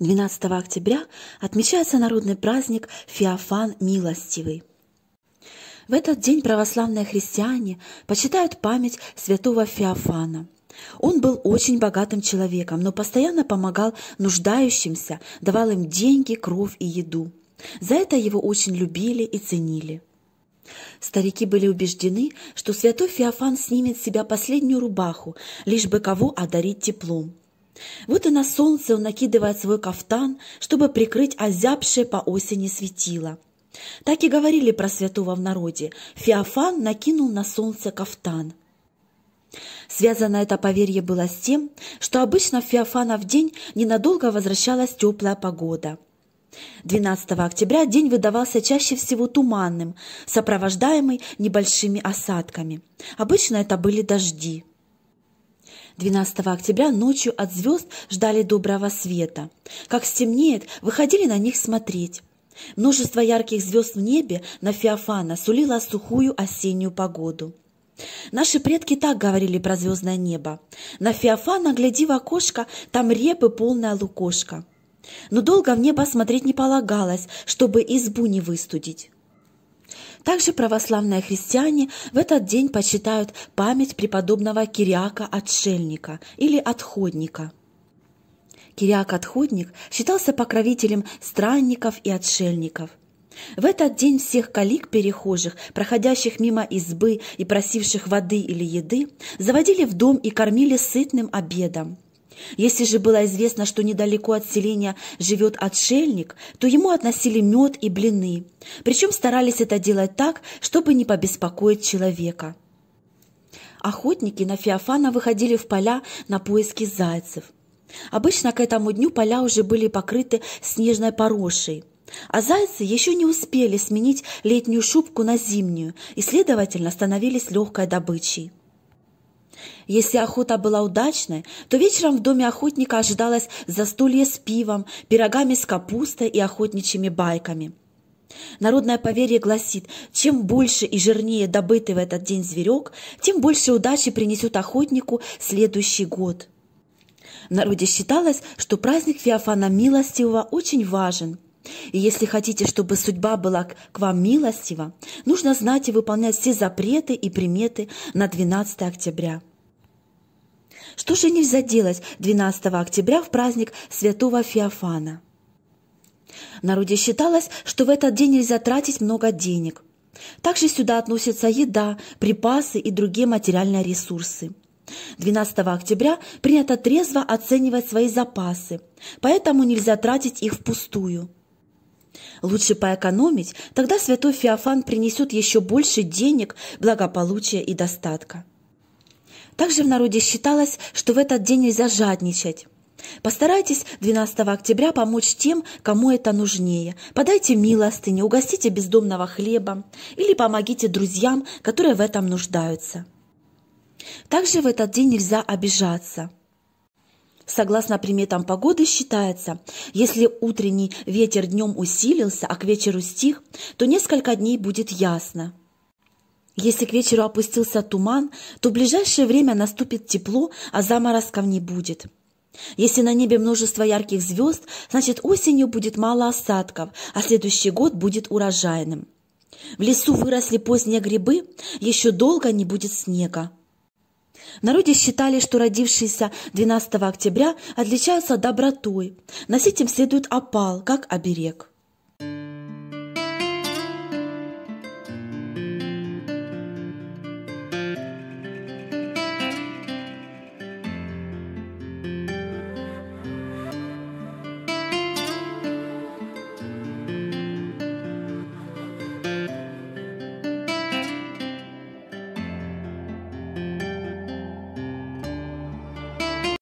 12 октября отмечается народный праздник Феофан Милостивый. В этот день православные христиане почитают память святого Феофана. Он был очень богатым человеком, но постоянно помогал нуждающимся, давал им деньги, кровь и еду. За это его очень любили и ценили. Старики были убеждены, что святой Феофан снимет с себя последнюю рубаху, лишь бы кого одарить теплом – вот и на солнце он накидывает свой кафтан, чтобы прикрыть озябшее по осени светило. Так и говорили про святого в народе. Феофан накинул на солнце кафтан. Связано это поверье было с тем, что обычно в Феофанов день ненадолго возвращалась теплая погода. 12 октября день выдавался чаще всего туманным, сопровождаемый небольшими осадками. Обычно это были дожди. 12 октября ночью от звезд ждали доброго света. Как стемнеет, выходили на них смотреть. Множество ярких звезд в небе на Феофана сулило сухую осеннюю погоду. Наши предки так говорили про звездное небо. На Феофана, гляди в окошко, там репы полная лукошка. Но долго в небо смотреть не полагалось, чтобы избу не выстудить. Также православные христиане в этот день почитают память преподобного Кириака-отшельника или отходника – Кириак-отходник считался покровителем странников и отшельников. В этот день всех калик-перехожих, проходящих мимо избы и просивших воды или еды, заводили в дом и кормили сытным обедом – если же было известно, что недалеко от селения живет отшельник, то ему относили мед и блины, причем старались это делать так, чтобы не побеспокоить человека. Охотники на Феофана выходили в поля на поиски зайцев. Обычно к этому дню поля уже были покрыты снежной порошей, а зайцы еще не успели сменить летнюю шубку на зимнюю и, следовательно, становились легкой добычей. Если охота была удачной, то вечером в доме охотника ожидалось застолье с пивом, пирогами с капустой и охотничьими байками. Народное поверье гласит, чем больше и жирнее добытый в этот день зверек, тем больше удачи принесет охотнику следующий год. В народе считалось, что праздник Феофана Милостивого очень важен – и если хотите, чтобы судьба была к вам милостива, нужно знать и выполнять все запреты и приметы на 12 октября – что же нельзя делать 12 октября в праздник святого Феофана? В народе считалось, что в этот день нельзя тратить много денег. Также сюда относятся еда, припасы и другие материальные ресурсы. 12 октября принято трезво оценивать свои запасы, поэтому нельзя тратить их впустую. Лучше поэкономить, тогда святой Феофан принесет еще больше денег, благополучия и достатка. Также в народе считалось, что в этот день нельзя жадничать. Постарайтесь 12 октября помочь тем, кому это нужнее. Подайте милостыню, угостите бездомного хлеба или помогите друзьям, которые в этом нуждаются. Также в этот день нельзя обижаться – Согласно приметам погоды считается, если утренний ветер днем усилился, а к вечеру стих, то несколько дней будет ясно. Если к вечеру опустился туман, то в ближайшее время наступит тепло, а заморозков не будет. Если на небе множество ярких звезд, значит осенью будет мало осадков, а следующий год будет урожайным. В лесу выросли поздние грибы, еще долго не будет снега. В народе считали, что родившиеся 12 октября отличаются добротой. Носить им следует опал, как оберег.